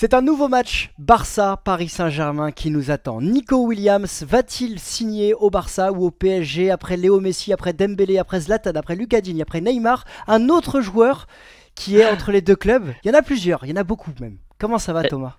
C'est un nouveau match Barça-Paris Saint-Germain qui nous attend. Nico Williams va-t-il signer au Barça ou au PSG après Léo Messi, après Dembélé, après Zlatan, après lucadini, après Neymar Un autre joueur qui est entre les deux clubs Il y en a plusieurs, il y en a beaucoup même. Comment ça va eh, Thomas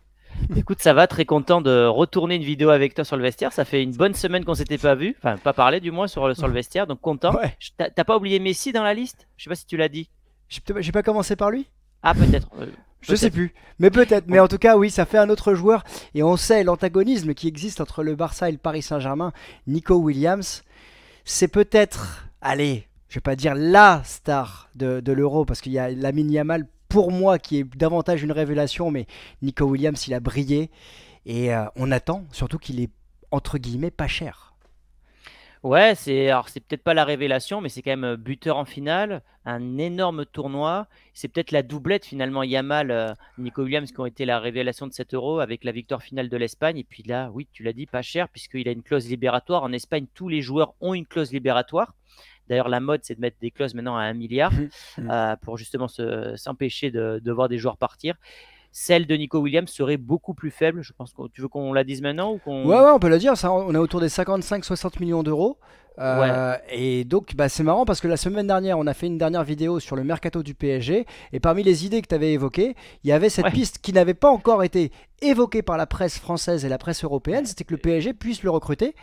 Écoute, ça va, très content de retourner une vidéo avec toi sur le vestiaire. Ça fait une bonne semaine qu'on s'était pas vu, enfin pas parlé du moins sur le, sur le vestiaire, donc content. Tu T'as pas oublié Messi dans la liste Je sais pas si tu l'as dit. Je J'ai pas commencé par lui Ah peut-être. Euh, je sais plus, mais peut-être. Mais oh. en tout cas, oui, ça fait un autre joueur. Et on sait l'antagonisme qui existe entre le Barça et le Paris Saint-Germain. Nico Williams, c'est peut-être, allez, je vais pas dire la star de, l'Euro, parce qu'il y a la Yamal, pour moi, qui est davantage une révélation, mais Nico Williams, il a brillé. Et euh, on attend surtout qu'il est, entre guillemets, pas cher. Ouais, c'est alors c'est peut-être pas la révélation, mais c'est quand même euh, buteur en finale, un énorme tournoi. C'est peut-être la doublette finalement Yamal, euh, Nico Williams qui ont été la révélation de cet Euro avec la victoire finale de l'Espagne. Et puis là, oui, tu l'as dit, pas cher puisqu'il a une clause libératoire. En Espagne, tous les joueurs ont une clause libératoire. D'ailleurs, la mode, c'est de mettre des clauses maintenant à un milliard euh, pour justement s'empêcher de voir des joueurs partir celle de Nico Williams serait beaucoup plus faible. Je pense que tu veux qu'on la dise maintenant ou Ouais, on peut le dire. Ça, on est autour des 55-60 millions d'euros. Euh, et donc, bah, c'est marrant parce que la semaine dernière, on a fait une dernière vidéo sur le mercato du PSG. Et parmi les idées que tu avais évoquées, il y avait cette piste qui n'avait pas encore été évoquée par la presse française et la presse européenne c'était que le PSG puisse le recruter.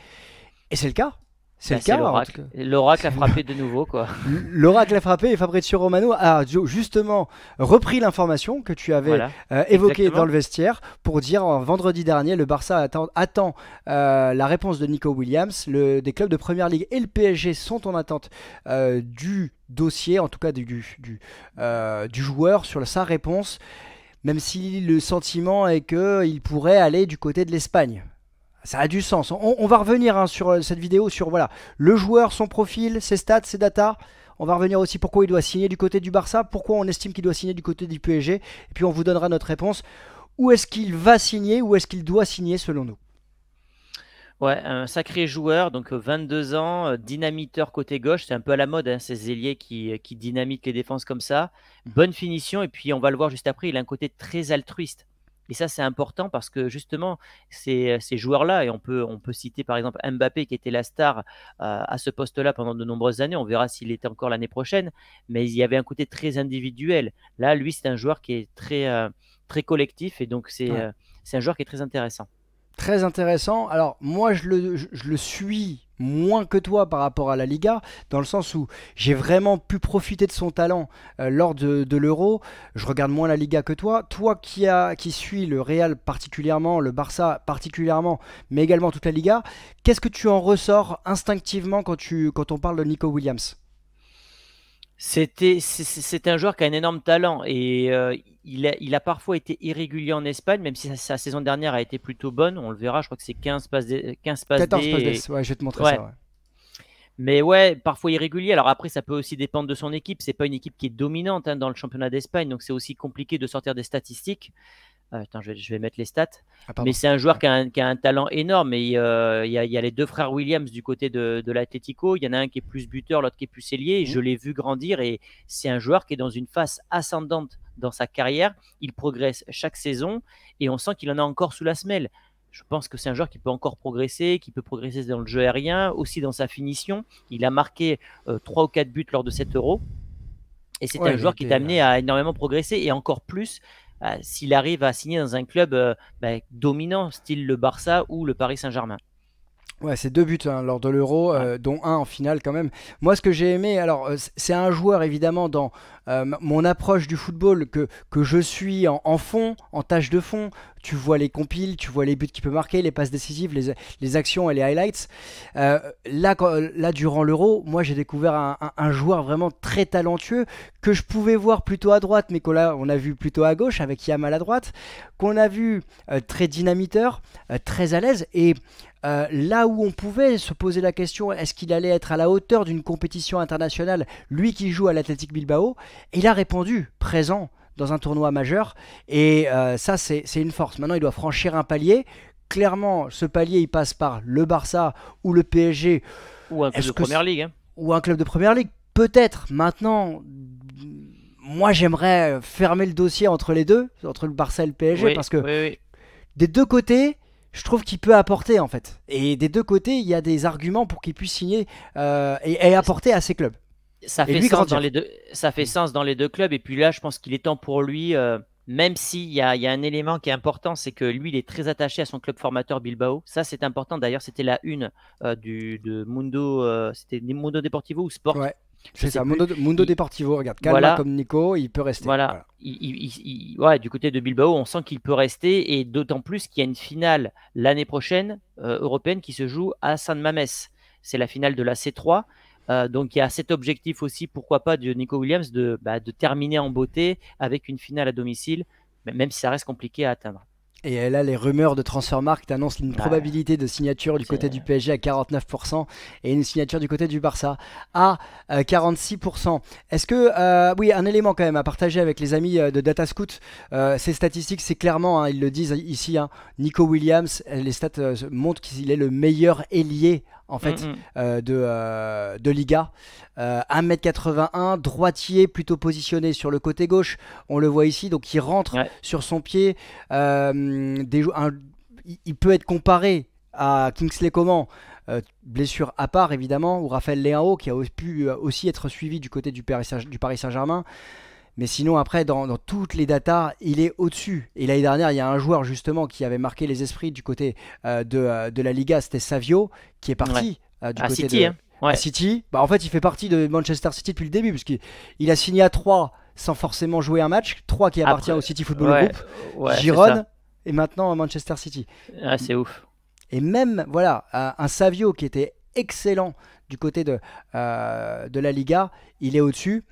Et c'est le cas. C'est le bah, l'oracle. a frappé de nouveau, quoi. L'oracle a frappé et Fabrizio Romano a justement repris l'information que tu avais euh, évoquée dans le vestiaire pour dire vendredi dernier, le Barça attend, attend euh, la réponse de Nico Williams. Le, des clubs de première ligue et le PSG sont en attente euh, du dossier, en tout cas du, du, du joueur sur sa réponse, même si le sentiment est qu'il pourrait aller du côté de l'Espagne ça a du sens. On, va revenir hein, sur euh, cette vidéo sur voilà le joueur, son profil, ses stats, ses datas. On va revenir aussi pourquoi il doit signer du côté du Barça, pourquoi on estime qu'il doit signer du côté du PSG, et puis on vous donnera notre réponse. Où est-ce qu'il va signer, où est-ce qu'il doit signer selon nous Ouais, un sacré joueur, donc 22 euh, ans, euh, dynamiteur côté gauche, c'est un peu à la mode, hein, ces ailiers qui, qui dynamitent les défenses comme ça. Mmh. Bonne finition, et puis on va le voir juste après, il a un côté très altruiste. Et ça, c'est important parce que justement, ces, euh, ces joueurs-là, et on peut, on peut citer par exemple Mbappé qui était la star euh, à ce poste-là pendant de nombreuses années, on verra s'il était encore l'année prochaine, mais il y avait un côté très individuel. Là, lui, c'est un joueur qui est très, euh, très collectif et donc c'est un joueur qui est très intéressant. Très intéressant. Alors moi, je je le suis moins que toi par rapport à la Liga, dans le sens où j'ai vraiment pu profiter de son talent euh, lors de, l'Euro. Je regarde moins la Liga que toi. Toi qui, a, qui suis le Real particulièrement, le Barça particulièrement, mais également toute la Liga, qu'est-ce que tu en ressors instinctivement quand, tu, quand on parle de Nico Williams c'était c'est un joueur qui a un énorme talent et euh, il, a, il, a, parfois été irrégulier en Espagne, même si sa, saison dernière a été plutôt bonne. On le verra, je crois que c'est 15 passes, 15 passes ouais, je vais te montrer ça. Mais ouais, parfois irrégulier. Alors après, ça peut aussi dépendre de son équipe. C'est pas une équipe qui est dominante hein, dans le championnat d'Espagne, donc c'est aussi compliqué de sortir des statistiques. Ah, attends, je, vais, mettre les stats. Ah, mais c'est un joueur ah. qui, a un, talent énorme. Et euh, il y, a les deux frères Williams du côté de, de l'Atletico. Il y en a un qui est plus buteur, l'autre qui est plus ailier. Mmh. Je l'ai vu grandir et c'est un joueur qui est dans une phase ascendante dans sa carrière. Il progresse chaque saison et on sent qu'il en a encore sous la semelle. Je pense que c'est un joueur qui peut encore progresser, qui peut progresser dans le jeu aérien, aussi dans sa finition. Il a marqué 3 euh, ou 4 buts lors de 7 euros. Et c'est un joueur qui est amené à énormément progresser et encore plus s'il arrive à signer dans un club euh, ben, dominant, style le Barça ou le Paris Saint-Germain. Ouais, c'est deux buts hein, lors de l'Euro, euh, dont un en finale quand même. Moi, ce que j'ai aimé, alors euh, c'est un joueur évidemment dans euh, mon approche du football que, que je suis en, fond, en tâche de fond. Tu vois les compiles, tu vois les buts qu'il peut marquer, les passes décisives, les, actions et les highlights. là, là, durant l'Euro, moi j'ai découvert un, joueur vraiment très talentueux que je pouvais voir plutôt à droite, mais qu'on on a vu plutôt à gauche avec Yamal à droite, qu'on a vu très dynamiteur, très à l'aise et euh, là où on pouvait se poser la question, est-ce qu'il allait être à la hauteur d'une compétition internationale, lui qui joue à l'Athletic Bilbao, il a répondu présent dans un tournoi majeur, et euh, ça c'est une force. Maintenant il doit franchir un palier. Clairement, ce palier il passe par le Barça ou le PSG. Ou un club de première ligue. Hein. Ou un club de première ligue, peut-être. Maintenant, moi j'aimerais fermer le dossier entre les deux, entre le Barça et le PSG, parce que des deux côtés, je trouve qu'il peut apporter en fait. Et des deux côtés, il y a des arguments pour qu'il puisse signer euh, et, apporter à ses clubs. Ça fait, sens dans les deux, ça fait sens dans les deux clubs. Et puis là, je pense qu'il est temps pour lui, euh, même s'il y a, y a, un élément qui est important, c'est que lui, il est très attaché à son club formateur Bilbao. Ça, c'est important. D'ailleurs, c'était la une euh, du, de Mundo, c'était Mundo Deportivo ou Sport. C'est ça, Mundo, Deportivo, regarde, voilà. comme Nico, il peut rester. Voilà, du côté de Bilbao, on sent qu'il peut rester, et d'autant plus qu'il y a une finale l'année prochaine euh, européenne qui se joue à San Mames. C'est la finale de la C3. Euh, donc il y a cet objectif aussi, pourquoi pas, de Nico Williams bah, de terminer en beauté avec une finale à domicile, même si ça reste compliqué à atteindre. Et euh, là, les rumeurs de Transfermarkt annoncent une probabilité de signature du côté du PSG à 49% et une signature du côté du Barça à 46%. Euh, Est-ce que, euh, oui, un élément quand même à partager avec les amis de Data Scout ces statistiques, c'est clairement, hein, ils le disent ici, hein, Nico Williams, les stats montrent qu'il est le meilleur ailier en fait mm, mm. Euh, euh, de, Liga. 1m81, euh, droitier, plutôt positionné sur le côté gauche. On le voit ici, donc il rentre sur son pied. il peut être comparé à Kingsley Coman. blessure à part évidemment, ou Raphaël Léao qui a pu aussi être suivi du côté du Paris Saint-Germain. Mais sinon, après, dans, toutes les datas, il est au-dessus. Et l'année dernière, il y a un joueur justement qui avait marqué les esprits du côté euh, euh, de, la Liga, c'était Savio, qui est parti euh, du côté de hein. City. ouais. Bah, City. en fait, il fait partie de Manchester City depuis le début, puisqu'il a signé à 3 sans forcément jouer un match. 3 qui appartient au City Football Group, Giron, et maintenant à Manchester City. c'est ouf. Et même, voilà, un Savio qui était excellent du côté de, de la Liga, il est au-dessus.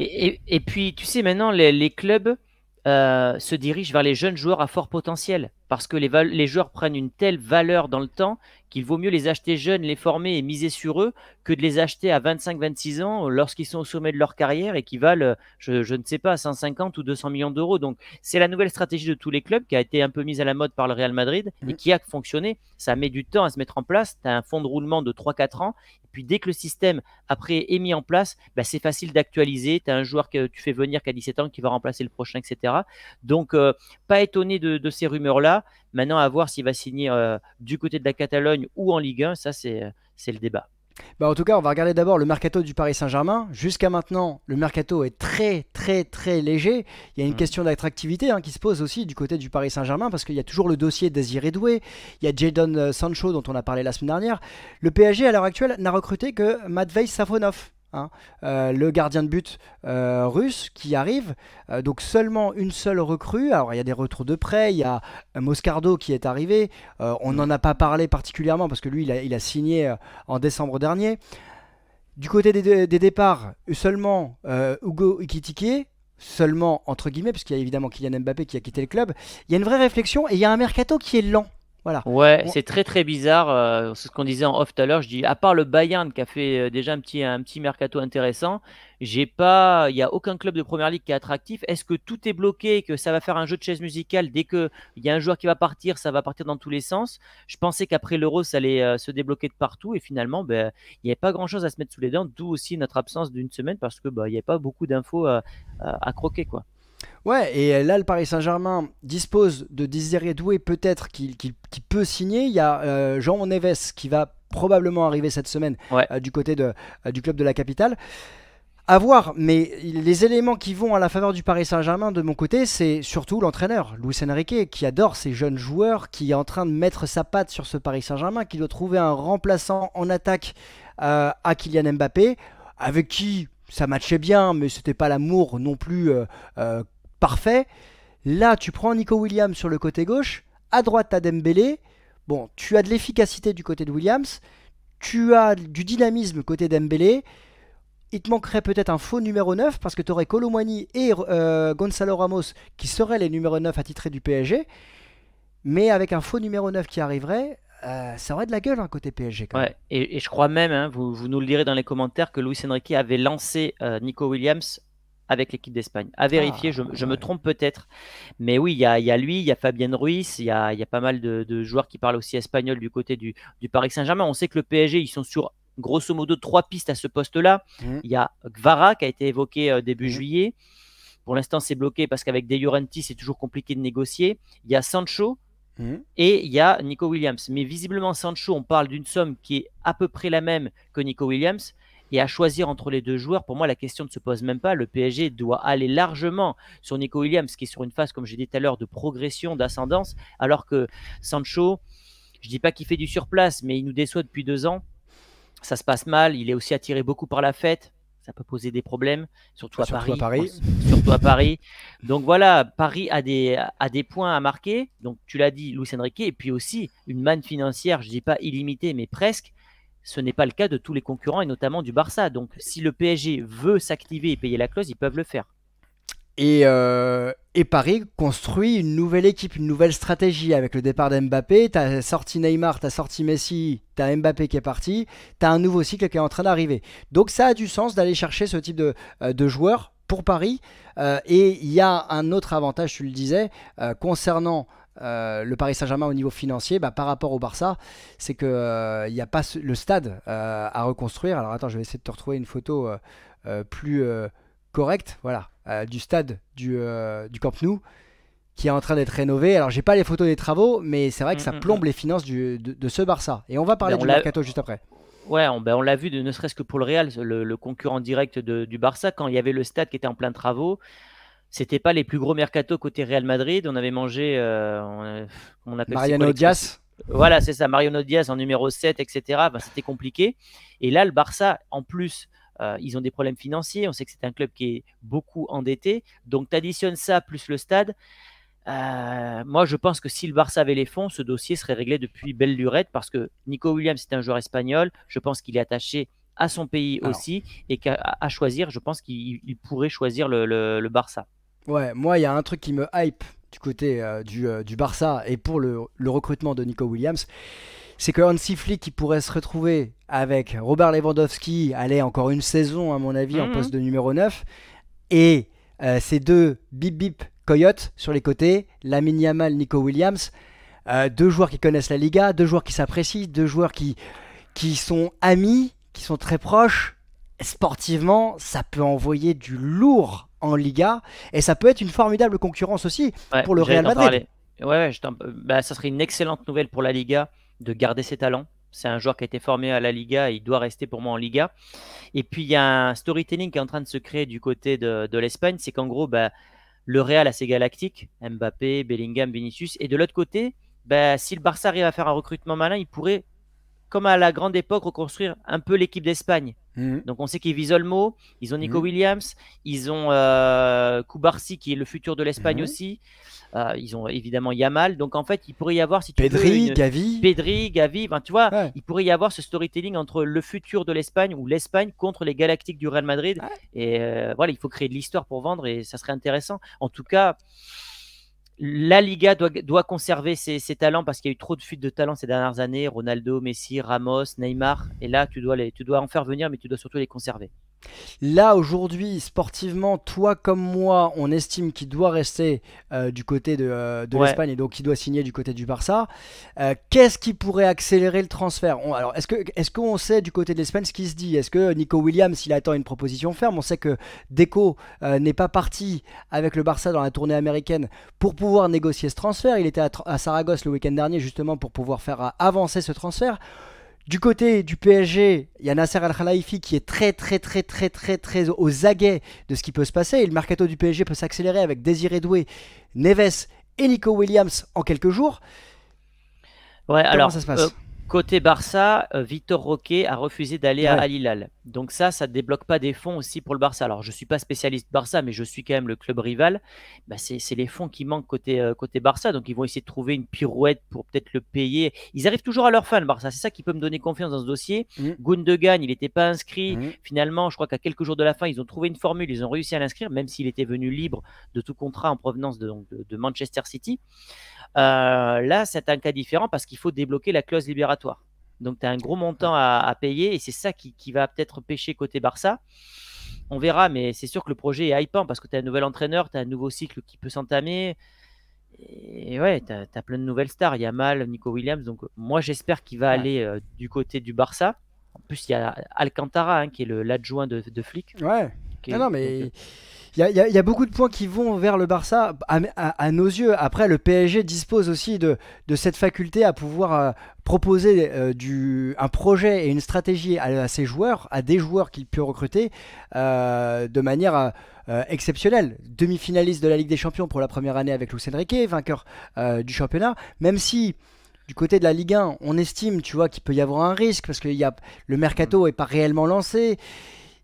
Et, puis, tu sais, maintenant, les, clubs euh, se dirigent vers les jeunes joueurs à fort potentiel parce que les joueurs prennent une telle valeur dans le temps qu'il vaut mieux les acheter jeunes, les former et miser sur eux que de les acheter à 25-26 ans euh, lorsqu'ils sont au sommet de leur carrière et qui valent, euh, je, ne sais pas, 150 ou 200 millions d'euros. Donc c'est la nouvelle stratégie de tous les clubs qui a été un peu mise à la mode par le Real Madrid et qui a fonctionné. Ça met du temps à se mettre en place. Tu as un fonds de roulement de 3-4 ans. Et puis dès que le système après est mis en place, bah, c'est facile d'actualiser. Tu as un joueur que tu fais venir qui a 17 ans qui va remplacer le prochain, etc. Donc euh, pas étonné de, ces rumeurs-là. Maintenant à voir s'il va signer du côté de la Catalogne ou en Ligue 1, ça euh, c'est le débat. Bah en tout cas, on va regarder d'abord le mercato du Paris Saint-Germain. Jusqu'à maintenant, le mercato est très très très léger. Il y a une mm. question d'attractivité hein, qui se pose aussi du côté du Paris Saint-Germain parce qu'il y a toujours le dossier désiré Doué, il y a Jadon euh, Sancho dont on a parlé la semaine dernière. Le PSG à l'heure actuelle n'a recruté que Matvei Savonov Hein, euh, le gardien de but euh, russe qui arrive. Euh, donc seulement une seule recrue. Alors il y a des retours de prêt, il y a Moscardo qui est arrivé. on n'en a pas parlé particulièrement parce que lui, il a, signé en décembre dernier. Du côté des, départs, seulement Hugo Ikitike, seulement entre guillemets, parce qu'il y a évidemment Kylian Mbappé qui a quitté le club. Il y a une vraie réflexion et il y a un mercato qui est lent. Ouais, c'est très très bizarre. Euh, c'est ce qu'on disait en off tout à l'heure. Je dis, à part le Bayern qui a fait euh, déjà un petit, un petit mercato intéressant, j'ai pas, il n'y a aucun club de première ligue qui est attractif. Est-ce que tout est bloqué, que ça va faire un jeu de chaise musicale dès qu'il y a un joueur qui va partir, ça va partir dans tous les sens Je pensais qu'après l'Euro, ça allait euh, se débloquer de partout et finalement, ben, il n'y avait pas grand chose à se mettre sous les dents, d'où aussi notre absence d'une semaine parce que bah, il n'y avait pas beaucoup d'infos à croquer. quoi. Ouais, et euh, là, le Paris Saint-Germain dispose de Désiré Doué, peut-être qu'il peut signer. Il y a euh, Jean Neves qui va probablement arriver cette semaine euh, du côté de, du club de la capitale. À voir, mais les éléments qui vont à la faveur du Paris Saint-Germain, de mon côté, c'est surtout l'entraîneur, Luis Enrique, qui adore ces jeunes joueurs, qui est en train de mettre sa patte sur ce Paris Saint-Germain, qui doit trouver un remplaçant en attaque à Kylian Mbappé, avec qui ça matchait bien, mais c'était pas l'amour non plus parfait. Là, tu prends Nico Williams sur le côté gauche, à droite, tu as Dembélé. Bon, tu as de l'efficacité du côté de Williams, tu as du dynamisme côté Dembélé. Il te manquerait peut-être un faux numéro 9 parce que tu aurais Colomwani et euh, Gonzalo Ramos qui seraient les numéros 9 attitrés du PSG. Mais avec un faux numéro 9 qui arriverait, euh, ça aurait de la gueule un hein, côté PSG. et, je crois même, hein, vous, nous le direz dans les commentaires, que Luis Enrique avait lancé euh, Nico Williams avec l'équipe d'Espagne. À vérifier, ah, je, me trompe peut-être. Mais oui, il y a, lui, il y a Fabien Ruiz, il y a, pas mal de, joueurs qui parlent aussi espagnol du côté du, du Paris Saint-Germain. On sait que le PSG, ils sont sur grosso modo trois pistes à ce poste-là. Mm. Il y a Gvara qui a été évoqué euh, début mm. juillet. Pour l'instant, c'est bloqué parce qu'avec De c'est toujours compliqué de négocier. Il y a Sancho mm. et il y a Nico Williams. Mais visiblement, Sancho, on parle d'une somme qui est à peu près la même que Nico Williams. Et à choisir entre les deux joueurs, pour moi, la question ne se pose même pas. Le PSG doit aller largement sur Nico Williams, qui est sur une phase, comme j'ai dit tout à l'heure, de progression, d'ascendance, alors que Sancho, je ne dis pas qu'il fait du surplace, mais il nous déçoit depuis deux ans. Ça se passe mal, il est aussi attiré beaucoup par la fête ça peut poser des problèmes, surtout, à, Paris, surtout à Paris. Donc voilà, Paris a des, a des points à marquer. Donc tu l'as dit, Luis Enrique, et puis aussi une manne financière, je ne dis pas illimitée, mais presque. Ce n'est pas le cas de tous les concurrents et notamment du Barça. Donc si le PSG veut s'activer et payer la clause, ils peuvent le faire. Euh, et, Paris construit une nouvelle équipe, une nouvelle stratégie avec le départ d'Mbappé. Tu as sorti Neymar, tu as sorti Messi, tu as Mbappé qui est parti, tu as un nouveau cycle qui est en train d'arriver. Donc ça a du sens d'aller chercher ce type de, euh, joueurs pour Paris. Euh, et il y a un autre avantage, tu le disais, concernant euh, le Paris Saint-Germain au niveau financier, bah, par rapport au Barça, c'est qu'il n'y euh, a pas le stade euh, à reconstruire. Alors attends, je vais essayer de te retrouver une photo plus correcte, voilà, du stade du, du, Camp Nou qui est en train d'être rénové. Alors j'ai pas les photos des travaux, mais c'est vrai que ça mm, mm, plombe mm. les finances de, ce Barça. Et on va parler du mercato juste après. Ouais, on, ben on l'a vu, de, ne serait-ce que pour le Real, le, concurrent direct du Barça, quand il y avait le stade qui était en plein de travaux, c'était pas les plus gros mercato côté Real Madrid. On avait mangé, euh, euh, Mariano Diaz. Voilà, c'est ça, Mariano Diaz en numéro 7, etc. c'était compliqué. Et là, le Barça, en plus, euh, ils ont des problèmes financiers. On sait que c'est un club qui est beaucoup endetté. Donc, tu additionnes ça plus le stade. moi, je pense que si le Barça avait les fonds, ce dossier serait réglé depuis belle lurette parce que Nico Williams, c'est un joueur espagnol. Je pense qu'il est attaché à son pays aussi et qu'à choisir, je pense qu'il pourrait choisir le Barça. Ouais, moi, il y a un truc qui me hype du côté euh, euh, du, Barça et pour le, recrutement de Nico Williams, c'est que Hansi qui pourrait se retrouver avec Robert Lewandowski, aller encore une saison à mon avis en mhm. poste de numéro 9, et euh, ces deux bip bip coyotes sur les côtés, Lamine Yamal, Nico Williams, deux joueurs qui connaissent la Liga, deux joueurs qui s'apprécient, deux joueurs qui, qui sont amis, qui sont très proches, sportivement, ça peut envoyer du lourd en Liga. Et ça peut être une formidable concurrence aussi pour le Real Madrid. Ouais, bah, ça serait une excellente nouvelle pour la Liga de garder ses talents. C'est un joueur qui a été formé à la Liga il doit rester pour moi en Liga. Et puis il y a un storytelling qui est en train de se créer du côté de, l'Espagne. C'est qu'en gros, bah, le Real a ses galactiques, Mbappé, Bellingham, Vinicius. Et de l'autre côté, bah, si le Barça arrive à faire un recrutement malin, il pourrait comme à la grande époque, reconstruire un peu l'équipe d'Espagne. Mhm. Donc on sait qu'ils visent Olmo ils ont Nico mhm. Williams, ils ont euh, Kubarsi qui est le futur de l'Espagne mhm. aussi. Euh, ils ont évidemment Yamal. Donc en fait, il pourrait y avoir si tu Gavi. Pedri, Gavi. tu vois, il pourrait y avoir ce storytelling entre le futur de l'Espagne ou l'Espagne contre les Galactiques du Real Madrid. Et euh, voilà, il faut créer de l'histoire pour vendre et ça serait intéressant. En tout cas la Liga doit, conserver ses, talents parce qu'il y a eu trop de fuites de talents ces dernières années. Ronaldo, Messi, Ramos, Neymar. Et là, tu dois en faire venir, mais tu dois surtout les conserver. Là aujourd'hui, sportivement, toi comme moi, on estime qu'il doit rester euh, du côté de, euh, l'Espagne et donc qu'il doit signer du côté du Barça. Euh, qu'est-ce qui pourrait accélérer le transfert Alors, est-ce que est qu'on sait du côté de l'Espagne ce qui se dit Est-ce que Nico Williams, il attend une proposition ferme On sait que Deco n'est pas parti avec le Barça dans la tournée américaine pour pouvoir négocier ce transfert. Il était à, à Saragosse le week-end dernier justement pour pouvoir faire avancer ce transfert. Du côté du PSG, il y a Nasser Al-Khalifi qui est très très très très très très aux aguets de ce qui peut se passer. Et le mercato du PSG peut s'accélérer avec Désiré Doué, Neves et Nico Williams en quelques jours. Ouais, Comment alors, ça se passe euh, Côté Barça, euh, Victor Roquet a refusé d'aller à Al Hilal. Donc ça, ça ne débloque pas des fonds aussi pour le Barça. Alors je ne suis pas spécialiste Barça, mais je suis quand même le club rival. Bah, c'est les fonds qui manquent euh, côté, Barça. Donc ils vont essayer de trouver une pirouette pour peut-être le payer. Ils arrivent toujours à leur fin, le Barça. C'est ça qui peut me donner confiance dans ce dossier. Mmh. Gundogan, il n'était pas inscrit. Mm. Finalement, je crois qu'à quelques jours de la fin, ils ont trouvé une formule. Ils ont réussi à l'inscrire, même s'il était venu libre de tout contrat en provenance de Manchester City. Euh, là, c'est un cas différent parce qu'il faut débloquer la clause libératoire. Donc, tu as un gros montant à, payer et c'est ça qui, va peut-être pêcher côté Barça. On verra, mais c'est sûr que le projet est hypant parce que tu as un nouvel entraîneur, tu as un nouveau cycle qui peut s'entamer. Et ouais, tu as, plein de nouvelles stars. Il y a Mal, Nico Williams. Donc, moi, j'espère qu'il va aller euh, du côté du Barça. En plus, il y a Alcantara, hein, qui est l'adjoint de, de, Flick. Ouais. non, mais. Euh, il y, a, beaucoup de points qui vont vers le Barça à, nos yeux. Après, le PSG dispose aussi de, cette faculté à pouvoir euh, proposer euh, du, un projet et une stratégie à, ses joueurs, à des joueurs qu'il peut recruter euh, de manière exceptionnelle. Demi-finaliste de la Ligue des Champions pour la première année avec Luis Enrique, vainqueur du championnat, même si du côté de la Ligue 1, on estime, tu vois, qu'il peut y avoir un risque parce que le mercato n'est pas réellement lancé.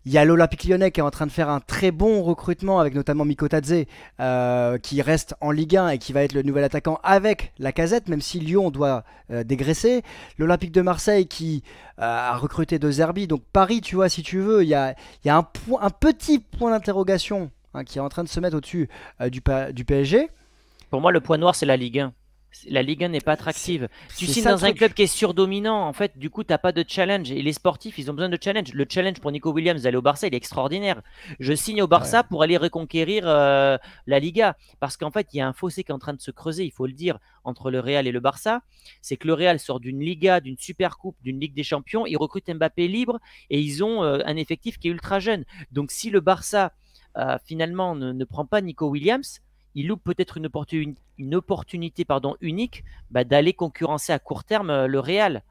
Il y a l'Olympique lyonnais qui est en train de faire un très bon recrutement avec notamment Mikotadze euh, qui reste en Ligue 1 et qui va être le nouvel attaquant avec la casette, même si Lyon doit euh, dégraisser. L'Olympique de Marseille qui euh, a recruté De Zerbi. Donc Paris, tu vois, si tu veux, il y a, un, petit point d'interrogation hein, qui est en train de se mettre au-dessus euh, du, du PSG. Pour moi, le point noir, c'est la Ligue 1 la Ligue n'est pas attractive. Tu signes dans un club qui est surdominant, en fait, du coup, tu n'as pas de challenge. Et les sportifs, ils ont besoin de challenge. Le challenge pour Nico Williams d'aller au Barça, il est extraordinaire. Je signe au Barça pour aller reconquérir euh, la Liga. Parce qu'en fait, il y a un fossé qui est en train de se creuser, il faut le dire, entre le Real et le Barça. C'est que le Real sort d'une Liga, d'une Super Coupe, d'une Ligue des Champions. Ils recrutent Mbappé libre et ils ont euh, un effectif qui est ultra jeune. Donc, si le Barça, euh, finalement, ne prend pas Nico Williams, il loupe peut-être une, opportunité unique bah, d'aller concurrencer à court terme euh, le Real.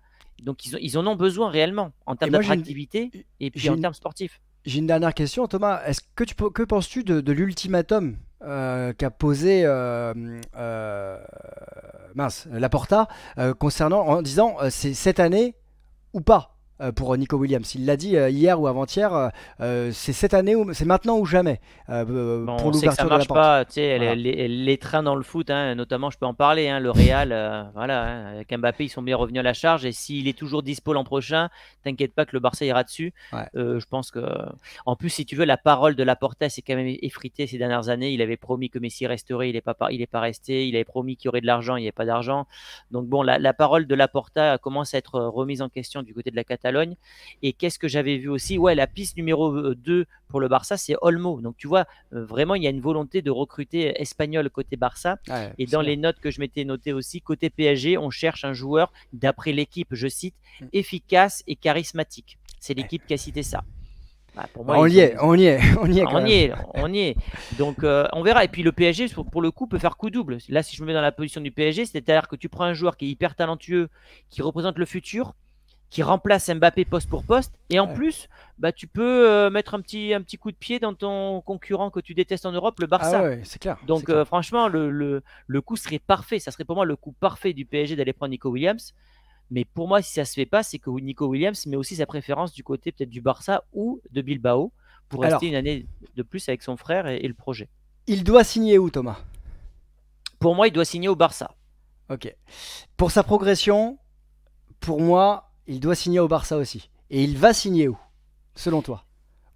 Donc ils, en ont besoin réellement en termes d'attractivité et puis en termes sportifs. J'ai une dernière question, Thomas. Est-ce que tu que penses-tu de, l'ultimatum euh, qu'a posé euh, euh, Laporta euh, concernant en disant c'est cette année ou pas euh, pour Nico Williams. Il l'a dit euh, hier ou avant-hier, euh, c'est cette année, c'est maintenant ou jamais pour l'ouverture de la porte. Pas, les, les, les, trains dans le foot, hein, notamment, je peux en parler, hein, le Real, voilà, hein, avec Mbappé, ils sont bien revenus à la charge et s'il est toujours dispo l'an prochain, t'inquiète pas que le Barça ira dessus. je pense que, en plus, si tu veux, la parole de Laporta s'est quand même effritée ces dernières années. Il avait promis que Messi resterait, il n'est pas, il est pas resté. Il avait promis qu'il y aurait de l'argent, il n'y avait pas d'argent. Donc bon, la, la, parole de Laporta commence à être remise en question du côté de la Catalogne. Et qu'est-ce que j'avais vu aussi Ouais, la piste numéro 2 euh, pour le Barça, c'est Olmo. Donc tu vois, euh, vraiment, il y a une volonté de recruter euh, espagnol côté Barça. et dans les notes que je m'étais noté aussi, côté PSG, on cherche un joueur, d'après l'équipe, je cite, mm. efficace et charismatique. C'est l'équipe qui a cité ça. Bah, bah, on, y est, on y est, on y est, on y est. Donc on verra. Et puis le PSG, pour, pour, le coup, peut faire coup double. Là, si je me mets dans la position du PSG, c'est-à-dire que tu prends un joueur qui est hyper talentueux, qui représente le futur, qui remplace Mbappé poste pour poste. Et en plus, bah, tu peux euh, mettre un petit, un petit coup de pied dans ton concurrent que tu détestes en Europe, le ah Barça. c'est clair. Donc euh, franchement, le, le, le, coup serait parfait. Ça serait pour moi le coup parfait du PSG d'aller prendre Nico Williams. Mais pour moi, si ça se fait pas, c'est que Nico Williams met aussi sa préférence du côté peut-être du Barça ou de Bilbao pour rester une année de plus avec son frère et, et le projet. Il doit signer où, Thomas Pour moi, il doit signer au Barça. Ok. Pour sa progression, pour moi, il doit signer au Barça aussi. Et il va signer où, selon toi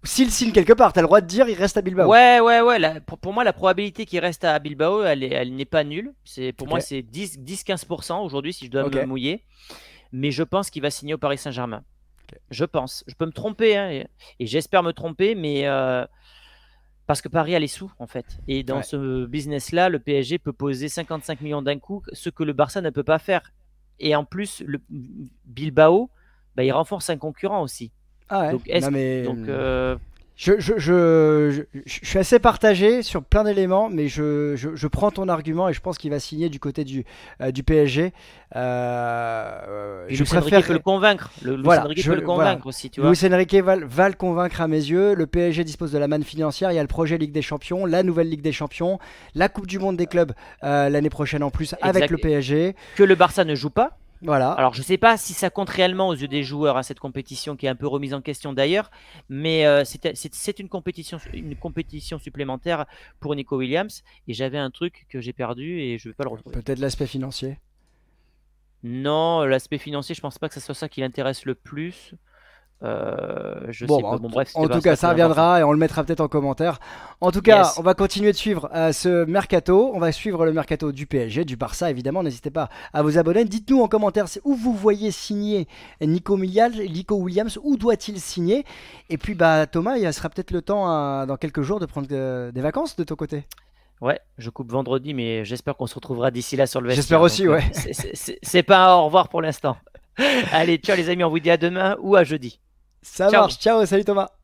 S'il signe quelque part, as le droit de dire il reste à Bilbao. Ouais, ouais, ouais. pour, moi, la probabilité qu'il reste à Bilbao, elle, n'est elle pas nulle. C'est, pour moi, c'est 10-15% aujourd'hui, si je dois me mouiller. Mais je pense qu'il va signer au Paris Saint-Germain. Je pense. Je peux me tromper, hein, et, j'espère me tromper, mais euh, parce que Paris a les sous, en fait. Et dans ce business-là, le PSG peut poser 55 millions d'un coup, ce que le Barça ne peut pas faire. Et en plus, le Bilbao, bah, il renforce un concurrent aussi. Ah ouais. Donc, euh, je, suis assez partagé sur plein d'éléments, mais je, prends ton argument et je pense qu'il va signer du côté du, euh, du PSG. Euh, je préfère le convaincre. Le, voilà, le convaincre aussi, tu vois. va, le convaincre à mes yeux. Le PSG dispose de la manne financière. Il y a le projet Ligue des Champions, la nouvelle Ligue des Champions, la Coupe du Monde des clubs euh, l'année prochaine en plus avec le PSG. Que le Barça ne joue pas voilà. Alors je ne sais pas si ça compte réellement aux yeux des joueurs à hein, cette compétition qui est un peu remise en question d'ailleurs, mais euh, c'est une compétition, une compétition supplémentaire pour Nico Williams et j'avais un truc que j'ai perdu et je ne vais pas le retrouver. Peut-être l'aspect financier. Non, l'aspect financier, je pense pas que ce soit ça qui l'intéresse le plus. Euh, je sais pas. Bon, bref, en tout cas, ça reviendra et on le mettra peut-être en commentaire. En tout cas, on va continuer de suivre euh, ce mercato. On va suivre le mercato du PSG, du Barça, évidemment. N'hésitez pas à vous abonner. Dites-nous en commentaire où vous voyez signer Nico, Millial, Nico Williams, où doit-il signer Et puis, bah, Thomas, il sera peut-être le temps euh, dans quelques jours de prendre des vacances de ton côté. Ouais, je coupe vendredi, mais j'espère qu'on se retrouvera d'ici là sur le vestiaire. J'espère aussi, ouais. C'est pas un au revoir pour l'instant. Allez, ciao les amis, on vous dit à demain ou à jeudi. Ça marche. Ciao, salut Thomas.